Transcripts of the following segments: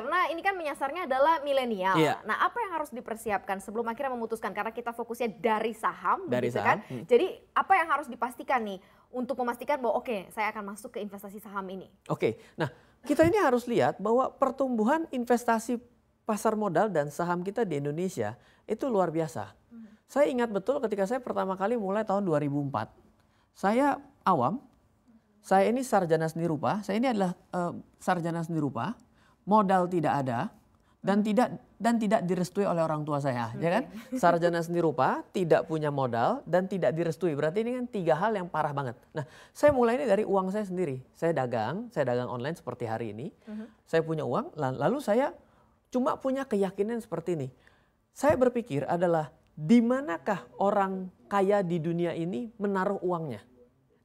Karena ini kan menyasarnya adalah milenial. Yeah. Nah, apa yang harus dipersiapkan sebelum akhirnya memutuskan? Karena kita fokusnya dari saham, dari gitu saham. kan? Hmm. Jadi apa yang harus dipastikan nih untuk memastikan bahwa oke, okay, saya akan masuk ke investasi saham ini? Oke, okay. nah kita ini harus lihat bahwa pertumbuhan investasi pasar modal dan saham kita di Indonesia itu luar biasa. Hmm. Saya ingat betul ketika saya pertama kali mulai tahun 2004. Saya awam, saya ini sarjana seni rupa, saya ini adalah uh, sarjana seni rupa modal tidak ada dan tidak dan tidak direstui oleh orang tua saya, okay. ya kan? Sarjana seni rupa, tidak punya modal dan tidak direstui. Berarti ini kan tiga hal yang parah banget. Nah, saya mulai ini dari uang saya sendiri. Saya dagang, saya dagang online seperti hari ini. Uh mhm. -huh. Saya punya uang, lalu saya cuma punya keyakinan seperti ini. Saya berpikir adalah di manakah orang kaya di dunia ini menaruh uangnya?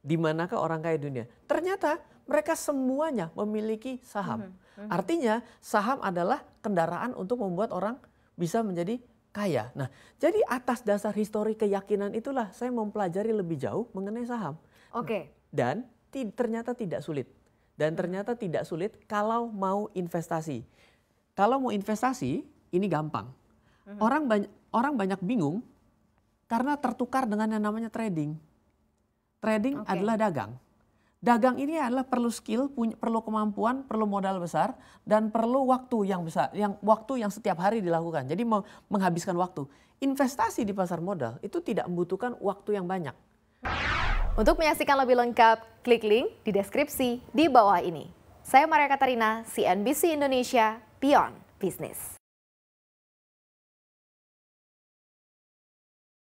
di manakah orang kaya dunia? Ternyata mereka semuanya memiliki saham. Mm-hmm. mm-hmm. Artinya saham adalah kendaraan untuk membuat orang bisa menjadi kaya. Nah, jadi atas dasar histori keyakinan itulah saya mempelajari lebih jauh mengenai saham. Oke. Okay. Dan ternyata tidak sulit. Dan mm-hmm. ternyata tidak sulit kalau mau investasi. Kalau mau investasi, ini gampang. Mm-hmm. Orang banyak orang banyak bingung karena tertukar dengan yang namanya trading. Trading okay. adalah dagang. Dagang ini adalah perlu skill, punya, perlu kemampuan, perlu modal besar, dan perlu waktu yang besar, yang waktu yang setiap hari dilakukan. Jadi menghabiskan waktu. Investasi di pasar modal itu tidak membutuhkan waktu yang banyak. Untuk menyaksikan lebih lengkap, klik link di deskripsi di bawah ini. Saya Maria Katarina, CNBC Indonesia, Beyond Business.